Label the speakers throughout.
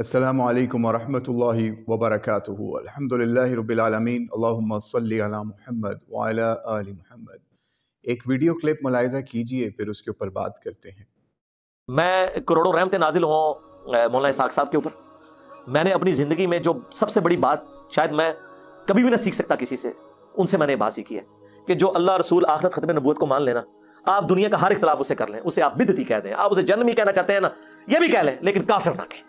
Speaker 1: السلام عليكم ورحمة الله وبركاته الحمد لله رب العالمين اللهم صل على محمد وعلى آل محمد एक video clip मुलायजा कीजिए फिर उसके ऊपर बात करते हैं
Speaker 2: मैं करोड़ों रहमत नाजिल हूँ मौलाना इसाक साहब के ऊपर मैंने अपनी ज़िंदगी में जो सबसे बड़ी बात शायद मैं कभी भी ना सीख सकता किसी से उनसे मैंने बात सीखी है कि जो अल्लाह रसूल आखरत खत्म नबूत को मान लेना आप दुनिया का हर इख्तलाफ उसे कर लें उसे आप बिदती कह दें आप उसे जन्म ही कहना चाहते हैं ना ये भी कह लें लेकिन काफिर ना कहें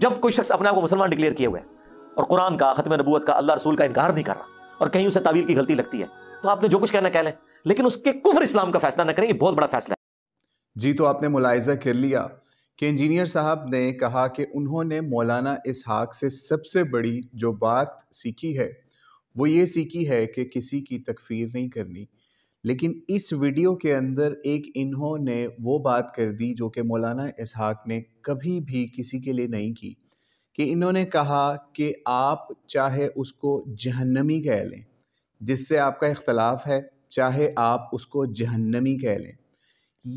Speaker 2: जब कोई शख्स अपने आप को मुसलमान डिक्लेयर किए हुए और कुरान का खत्म नबूत का अल्लाह रसूल का इनकार नहीं कर रहा और कहीं उसे तावील की गलती लगती है तो आपने जो कुछ कहना कह लें लेकिन उसके कुफर इस्लाम का फैसला न करें ये बहुत बड़ा फैसला
Speaker 3: है जी तो आपने मुलायजा कर लिया कि इंजीनियर साहब ने कहा कि उन्होंने मौलाना इसहाक से सबसे बड़ी जो बात सीखी है वो ये सीखी है कि किसी की तकफीर नहीं करनी लेकिन इस वीडियो के अंदर एक इन्होंने वो बात कर दी जो कि मौलाना इसहाक ने कभी भी किसी के लिए नहीं की कि इन्होंने कहा कि आप चाहे उसको जहन्नमी कह लें जिससे आपका इख्तलाफ है चाहे आप उसको जहन्नमी कह लें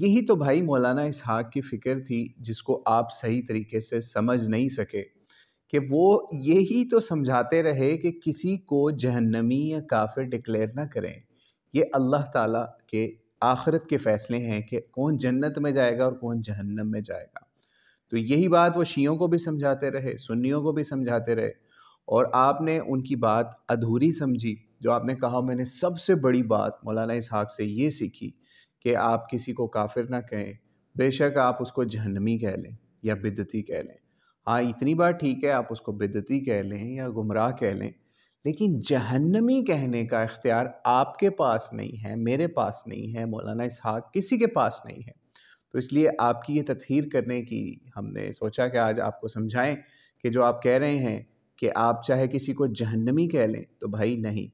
Speaker 3: यही तो भाई मौलाना इसहाक की फ़िक्र थी जिसको आप सही तरीके से समझ नहीं सके कि वो यही तो समझाते रहे कि किसी को जहन्नमी या काफिर डिक्लेयर ना करें ये अल्लाह ताला के आखरत के फ़ैसले हैं कि कौन जन्नत में जाएगा और कौन जहन्नम में जाएगा तो यही बात वो शियों को भी समझाते रहे सुन्नियों को भी समझाते रहे और आपने उनकी बात अधूरी समझी जो आपने कहा मैंने सबसे बड़ी बात मौलाना इसहाक से ये सीखी कि आप किसी को काफिर ना कहें बेशक आप उसको जहनमी कह लें या बिदती कह लें हाँ इतनी बात ठीक है आप उसको बिदती कह लें या गुमराह कह लें लेकिन जहन्नमी कहने का इख्तियार आपके पास नहीं है मेरे पास नहीं है मौलाना इसहाक किसी के पास नहीं है तो इसलिए आपकी ये तथहर करने की हमने सोचा कि आज आपको समझाएं कि जो आप कह रहे हैं कि आप चाहे किसी को जहन्नमी कह लें तो भाई नहीं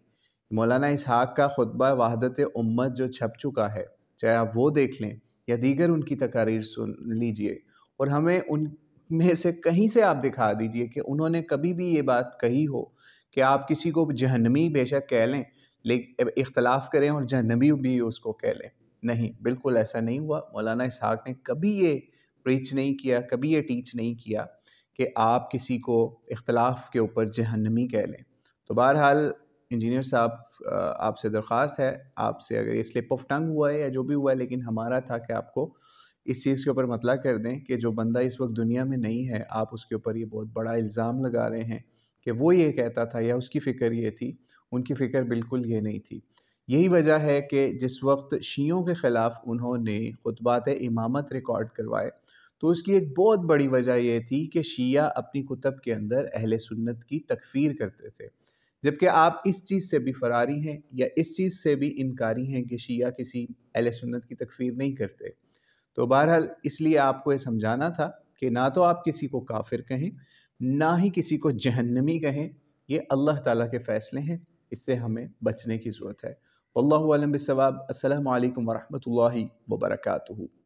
Speaker 3: मौलाना इसहाक का खुतबा वहादत उम्मत जो छप चुका है चाहे आप वो देख लें या दीगर उनकी तकारीर सुन लीजिए और हमें उन में से कहीं से आप दिखा दीजिए कि उन्होंने कभी भी ये बात कही हो कि आप किसी को जहनमी बेशक कह लें लेकिन इख्तलाफ करें और जहनमी भी उसको कह लें नहीं बिल्कुल ऐसा नहीं हुआ मौलाना इसहाक ने कभी ये प्रीच नहीं किया कभी ये टीच नहीं किया कि आप किसी को इख्तलाफ के ऊपर जहनमी कह लें तो बहरहाल इंजीनियर साहब आपसे दरख्वास्त है आपसे अगर ये स्लिप ऑफ टंग हुआ है या जो भी हुआ है लेकिन हमारा था कि आपको इस चीज़ के ऊपर मतला कर दें कि जो बंदा इस वक्त दुनिया में नहीं है आप उसके ऊपर ये बहुत बड़ा इल्ज़ाम लगा रहे हैं कि वो ये कहता था या उसकी फ़िक्र ये थी उनकी फ़िक्र बिल्कुल ये नहीं थी यही वजह है कि जिस वक्त शीयों के ख़िलाफ़ उन्होंने खुतबात इमामत रिकॉर्ड करवाए तो उसकी एक बहुत बड़ी वजह यह थी कि शिया अपनी कुतब के अंदर अहल सुन्नत की तकफ़ीर करते थे जबकि आप इस चीज़ से भी फरारी हैं या इस चीज़ से भी इनकारी हैं कि शिया किसी अहल सुन्नत की तकफ़ीर नहीं करते तो बहरहाल इसलिए आपको ये समझाना था कि ना तो आप किसी को काफिर कहें ना ही किसी को जहन्नमी कहें ये अल्लाह ताला के फ़ैसले हैं इससे हमें बचने की ज़रूरत है वल्लम बवाब अल्लाम वरहमल वर्का